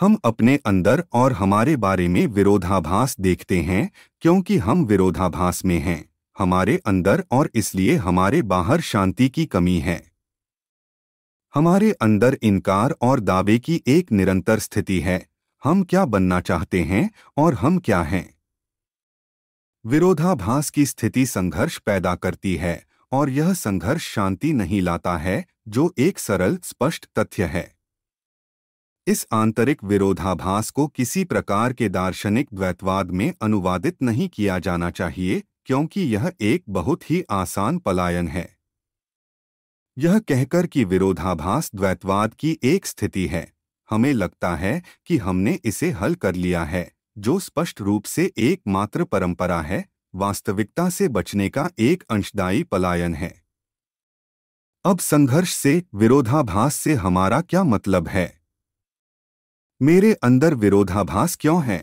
हम अपने अंदर और हमारे बारे में विरोधाभास देखते हैं क्योंकि हम विरोधाभास में हैं हमारे अंदर और इसलिए हमारे बाहर शांति की कमी है हमारे अंदर इनकार और दावे की एक निरंतर स्थिति है हम क्या बनना चाहते हैं और हम क्या हैं विरोधाभास की स्थिति संघर्ष पैदा करती है और यह संघर्ष शांति नहीं लाता है जो एक सरल स्पष्ट तथ्य है इस आंतरिक विरोधाभास को किसी प्रकार के दार्शनिक द्वैतवाद में अनुवादित नहीं किया जाना चाहिए क्योंकि यह एक बहुत ही आसान पलायन है यह कहकर कि विरोधाभास द्वैतवाद की एक स्थिति है हमें लगता है कि हमने इसे हल कर लिया है जो स्पष्ट रूप से एकमात्र परंपरा है वास्तविकता से बचने का एक अंशदायी पलायन है अब संघर्ष से विरोधाभास से हमारा क्या मतलब है मेरे अंदर विरोधाभास क्यों है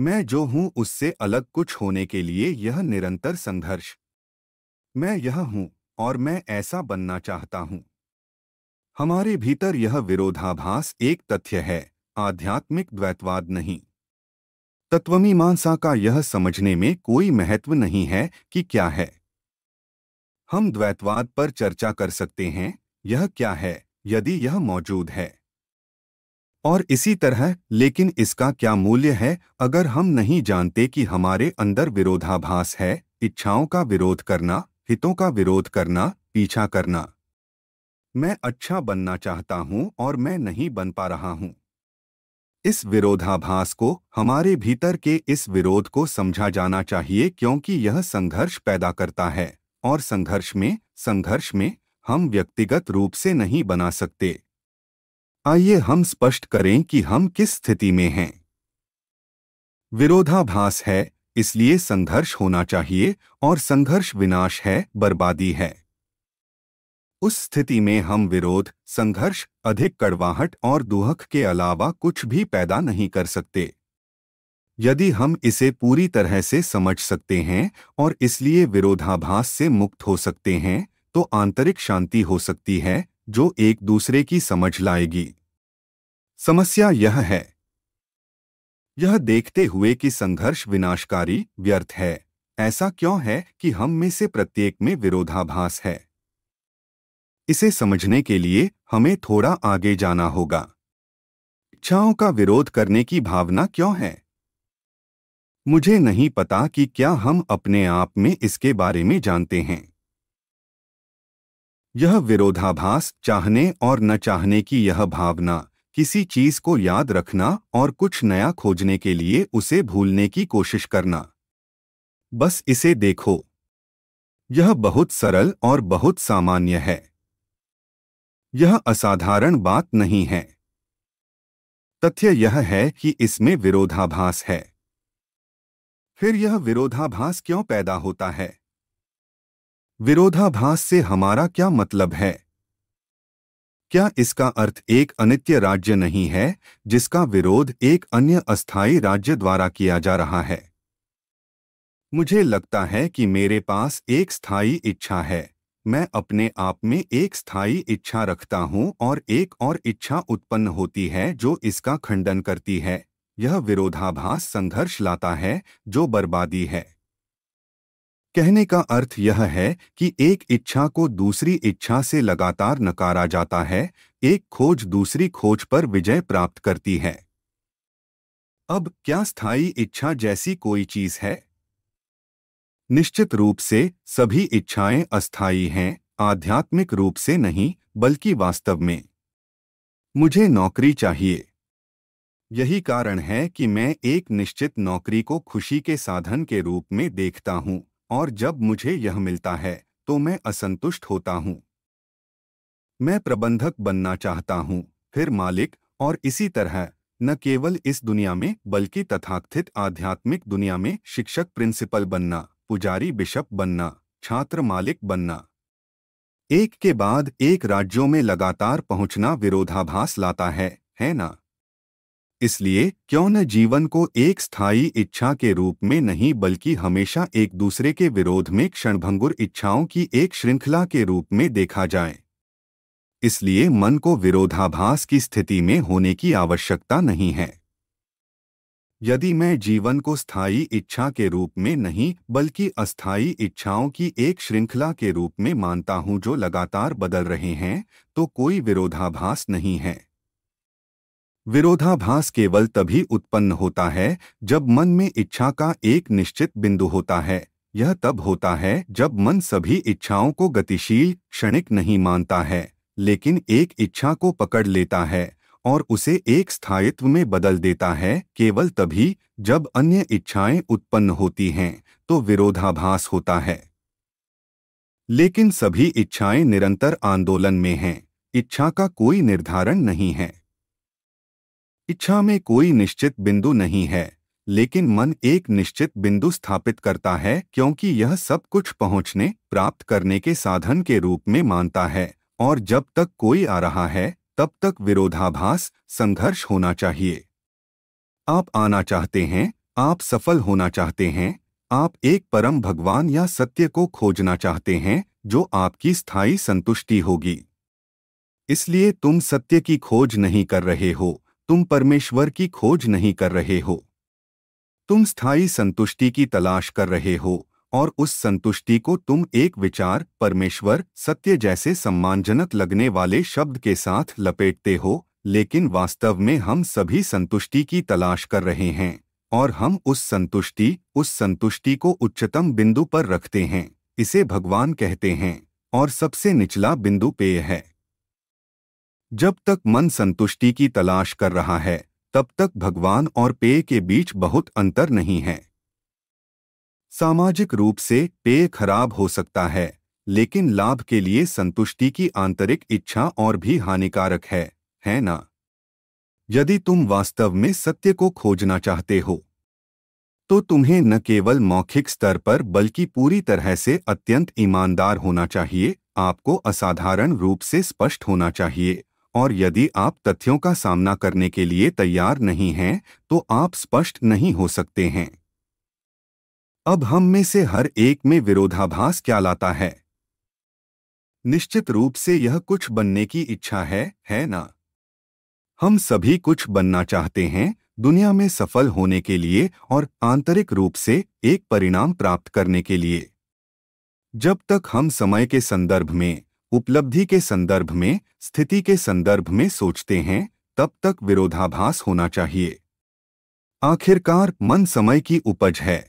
मैं जो हूं उससे अलग कुछ होने के लिए यह निरंतर संघर्ष मैं यह हूं और मैं ऐसा बनना चाहता हूं हमारे भीतर यह विरोधाभास एक तथ्य है आध्यात्मिक द्वैतवाद नहीं तत्वमीमांसा का यह समझने में कोई महत्व नहीं है कि क्या है हम द्वैतवाद पर चर्चा कर सकते हैं यह क्या है यदि यह मौजूद है और इसी तरह लेकिन इसका क्या मूल्य है अगर हम नहीं जानते कि हमारे अंदर विरोधाभास है इच्छाओं का विरोध करना हितों का विरोध करना पीछा करना मैं अच्छा बनना चाहता हूं और मैं नहीं बन पा रहा हूं इस विरोधाभास को हमारे भीतर के इस विरोध को समझा जाना चाहिए क्योंकि यह संघर्ष पैदा करता है और संघर्ष में संघर्ष में हम व्यक्तिगत रूप से नहीं बना सकते आइए हम स्पष्ट करें कि हम किस स्थिति में हैं विरोधाभास है इसलिए संघर्ष होना चाहिए और संघर्ष विनाश है बर्बादी है उस स्थिति में हम विरोध संघर्ष अधिक कड़वाहट और दुहक के अलावा कुछ भी पैदा नहीं कर सकते यदि हम इसे पूरी तरह से समझ सकते हैं और इसलिए विरोधाभास से मुक्त हो सकते हैं तो आंतरिक शांति हो सकती है जो एक दूसरे की समझ लाएगी समस्या यह है यह देखते हुए कि संघर्ष विनाशकारी व्यर्थ है ऐसा क्यों है कि हम में से प्रत्येक में विरोधाभास है इसे समझने के लिए हमें थोड़ा आगे जाना होगा इच्छाओं का विरोध करने की भावना क्यों है मुझे नहीं पता कि क्या हम अपने आप में इसके बारे में जानते हैं यह विरोधाभास चाहने और न चाहने की यह भावना किसी चीज को याद रखना और कुछ नया खोजने के लिए उसे भूलने की कोशिश करना बस इसे देखो यह बहुत सरल और बहुत सामान्य है यह असाधारण बात नहीं है तथ्य यह है कि इसमें विरोधाभास है फिर यह विरोधाभास क्यों पैदा होता है विरोधाभास से हमारा क्या मतलब है क्या इसका अर्थ एक अनित्य राज्य नहीं है जिसका विरोध एक अन्य अस्थायी राज्य द्वारा किया जा रहा है मुझे लगता है कि मेरे पास एक स्थायी इच्छा है मैं अपने आप में एक स्थायी इच्छा रखता हूं और एक और इच्छा उत्पन्न होती है जो इसका खंडन करती है यह विरोधाभास संघर्ष लाता है जो बर्बादी है कहने का अर्थ यह है कि एक इच्छा को दूसरी इच्छा से लगातार नकारा जाता है एक खोज दूसरी खोज पर विजय प्राप्त करती है अब क्या स्थायी इच्छा जैसी कोई चीज है निश्चित रूप से सभी इच्छाएं अस्थायी हैं आध्यात्मिक रूप से नहीं बल्कि वास्तव में मुझे नौकरी चाहिए यही कारण है कि मैं एक निश्चित नौकरी को खुशी के साधन के रूप में देखता हूं और जब मुझे यह मिलता है तो मैं असंतुष्ट होता हूं मैं प्रबंधक बनना चाहता हूं फिर मालिक और इसी तरह न केवल इस दुनिया में बल्कि तथाकथित आध्यात्मिक दुनिया में शिक्षक प्रिंसिपल बनना पुजारी बिशप बनना छात्र मालिक बनना एक के बाद एक राज्यों में लगातार पहुंचना विरोधाभास लाता है है ना इसलिए क्यों न जीवन को एक स्थायी इच्छा के रूप में नहीं बल्कि हमेशा एक दूसरे के विरोध में क्षणभंगुर इच्छाओं की एक श्रृंखला के रूप में देखा जाए इसलिए मन को विरोधाभास की स्थिति में होने की आवश्यकता नहीं है यदि मैं जीवन को स्थायी इच्छा के रूप में नहीं बल्कि अस्थायी इच्छाओं की एक श्रृंखला के रूप में मानता हूं जो लगातार बदल रहे हैं तो कोई विरोधाभास नहीं है विरोधाभास केवल तभी उत्पन्न होता है जब मन में इच्छा का एक निश्चित बिंदु होता है यह तब होता है जब मन सभी इच्छाओं को गतिशील क्षणिक नहीं मानता है लेकिन एक इच्छा को पकड़ लेता है और उसे एक स्थायित्व में बदल देता है केवल तभी जब अन्य इच्छाएं उत्पन्न होती हैं तो विरोधाभास होता है लेकिन सभी इच्छाएं निरंतर आंदोलन में हैं इच्छा का कोई निर्धारण नहीं है इच्छा में कोई निश्चित बिंदु नहीं है लेकिन मन एक निश्चित बिंदु स्थापित करता है क्योंकि यह सब कुछ पहुंचने प्राप्त करने के साधन के रूप में मानता है और जब तक कोई आ रहा है तब तक विरोधाभास संघर्ष होना चाहिए आप आना चाहते हैं आप सफल होना चाहते हैं आप एक परम भगवान या सत्य को खोजना चाहते हैं जो आपकी स्थायी संतुष्टि होगी इसलिए तुम सत्य की खोज नहीं कर रहे हो तुम परमेश्वर की खोज नहीं कर रहे हो तुम स्थायी संतुष्टि की तलाश कर रहे हो और उस संतुष्टि को तुम एक विचार परमेश्वर सत्य जैसे सम्मानजनक लगने वाले शब्द के साथ लपेटते हो लेकिन वास्तव में हम सभी संतुष्टि की तलाश कर रहे हैं और हम उस संतुष्टि उस संतुष्टि को उच्चतम बिंदु पर रखते हैं इसे भगवान कहते हैं और सबसे निचला बिंदु पेय है जब तक मन संतुष्टि की तलाश कर रहा है तब तक भगवान और पेय के बीच बहुत अंतर नहीं है सामाजिक रूप से पेय खराब हो सकता है लेकिन लाभ के लिए संतुष्टि की आंतरिक इच्छा और भी हानिकारक है है ना? यदि तुम वास्तव में सत्य को खोजना चाहते हो तो तुम्हें न केवल मौखिक स्तर पर बल्कि पूरी तरह से अत्यंत ईमानदार होना चाहिए आपको असाधारण रूप से स्पष्ट होना चाहिए और यदि आप तथ्यों का सामना करने के लिए तैयार नहीं हैं तो आप स्पष्ट नहीं हो सकते हैं अब हम में से हर एक में विरोधाभास क्या लाता है निश्चित रूप से यह कुछ बनने की इच्छा है है ना हम सभी कुछ बनना चाहते हैं दुनिया में सफल होने के लिए और आंतरिक रूप से एक परिणाम प्राप्त करने के लिए जब तक हम समय के संदर्भ में उपलब्धि के संदर्भ में स्थिति के संदर्भ में सोचते हैं तब तक विरोधाभास होना चाहिए आखिरकार मन समय की उपज है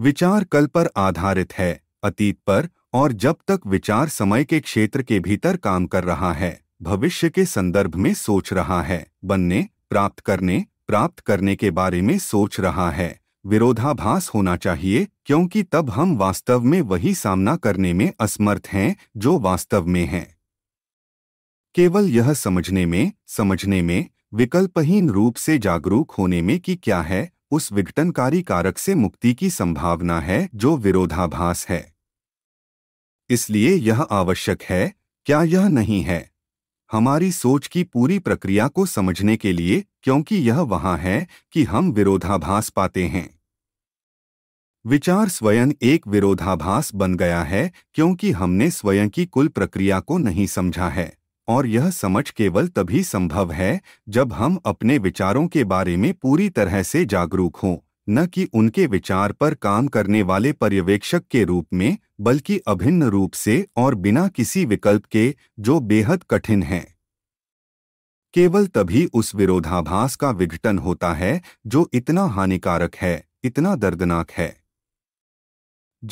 विचार कल पर आधारित है अतीत पर और जब तक विचार समय के क्षेत्र के भीतर काम कर रहा है भविष्य के संदर्भ में सोच रहा है बनने प्राप्त करने प्राप्त करने के बारे में सोच रहा है विरोधाभास होना चाहिए क्योंकि तब हम वास्तव में वही सामना करने में असमर्थ हैं जो वास्तव में हैं केवल यह समझने में समझने में विकल्पहीन रूप से जागरूक होने में कि क्या है उस विघटनकारी कारक से मुक्ति की संभावना है जो विरोधाभास है इसलिए यह आवश्यक है क्या यह नहीं है हमारी सोच की पूरी प्रक्रिया को समझने के लिए क्योंकि यह वहां है कि हम विरोधाभास पाते हैं विचार स्वयं एक विरोधाभास बन गया है क्योंकि हमने स्वयं की कुल प्रक्रिया को नहीं समझा है और यह समझ केवल तभी संभव है जब हम अपने विचारों के बारे में पूरी तरह से जागरूक हों न कि उनके विचार पर काम करने वाले पर्यवेक्षक के रूप में बल्कि अभिन्न रूप से और बिना किसी विकल्प के जो बेहद कठिन है केवल तभी उस विरोधाभास का विघटन होता है जो इतना हानिकारक है इतना दर्दनाक है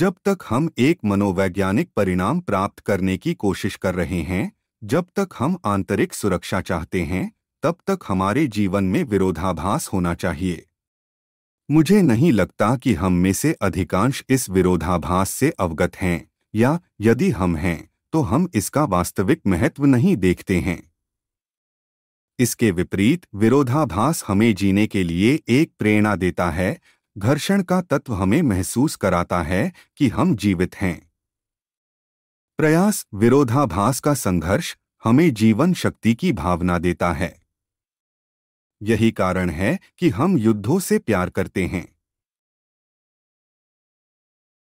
जब तक हम एक मनोवैज्ञानिक परिणाम प्राप्त करने की कोशिश कर रहे हैं जब तक हम आंतरिक सुरक्षा चाहते हैं तब तक हमारे जीवन में विरोधाभास होना चाहिए मुझे नहीं लगता कि हम में से अधिकांश इस विरोधाभास से अवगत हैं या यदि हम हैं तो हम इसका वास्तविक महत्व नहीं देखते हैं इसके विपरीत विरोधाभास हमें जीने के लिए एक प्रेरणा देता है घर्षण का तत्व हमें महसूस कराता है कि हम जीवित हैं प्रयास विरोधाभास का संघर्ष हमें जीवन शक्ति की भावना देता है यही कारण है कि हम युद्धों से प्यार करते हैं